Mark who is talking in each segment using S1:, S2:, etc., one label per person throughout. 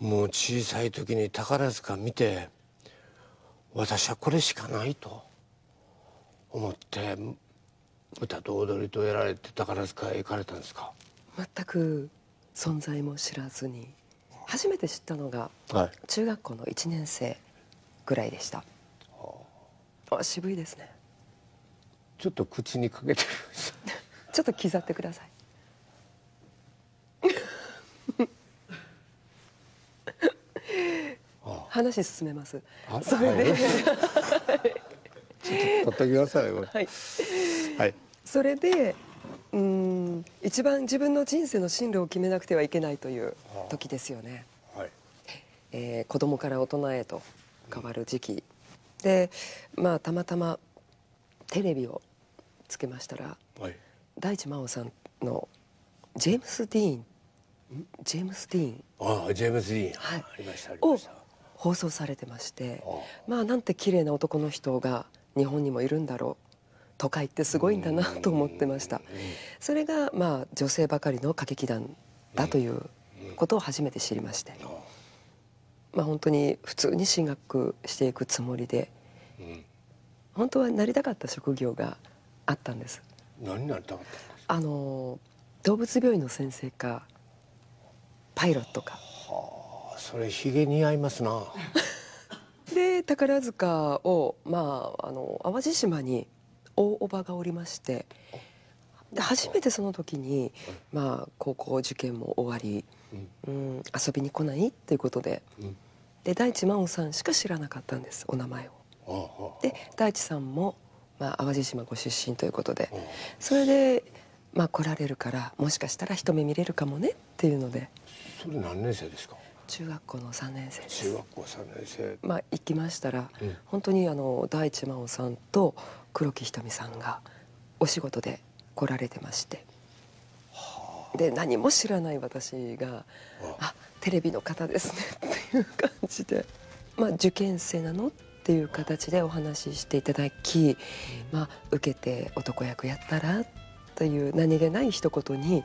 S1: もう小さい時に宝塚見て私はこれしかないと思って歌と踊りとやられて宝塚へ行かれたんですか全く存在も知らずに初めて知ったのが、はい、中学校の1年生ぐらいでした、はあ、あ渋いですねちょっと口にかけて ちょっと刻ってください話進めます。それで、はい、はい、それでうん一番自分の人生の進路を決めなくてはいけないという時ですよね。はいえー、子供から大人へと変わる時期、うん、でまあたまたまテレビをつけましたら、はい、大地真央さんのジェームス・ディーンジェームス・ディーンああジェームス・ディーン、はい、ありましたありました。放送されてましてまあなんて綺麗な男の人が日本にもいるんだろう都会ってすごいんだなと思ってましたそれがまあ女性ばかりの歌劇団だということを初めて知りましてまあ本当に普通に進学していくつもりで本当はなりたかった職業があったんです何なりたかったあの動物病院の先生かパイロットかそれひげ似合いますな で宝塚をまああの淡路島に大叔母がおりましてで初めてその時に、まあ、高校受験も終わり、うん、遊びに来ないっていうことで,、で大地真央さんしか知らなかったんですお名前を。で大地さんも、まあ、淡路島ご出身ということでそれで、まあ、来られるからもしかしたら一目見れるかもねっていうので。それ何年生ですか中学校の3年生です中学校3年生まあ行きましたら、うん、本当にあの大地真央さんと黒木ひとみさんがお仕事で来られてまして、はあ、で何も知らない私が「あテレビの方ですね」っていう感じで「まあ、受験生なの?」っていう形でお話ししていただき、まあ、受けて男役やったらってという何気ない一言に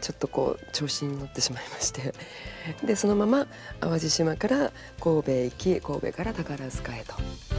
S1: ちょっとこう調子に乗ってしまいましてでそのまま淡路島から神戸行き神戸から宝塚へと。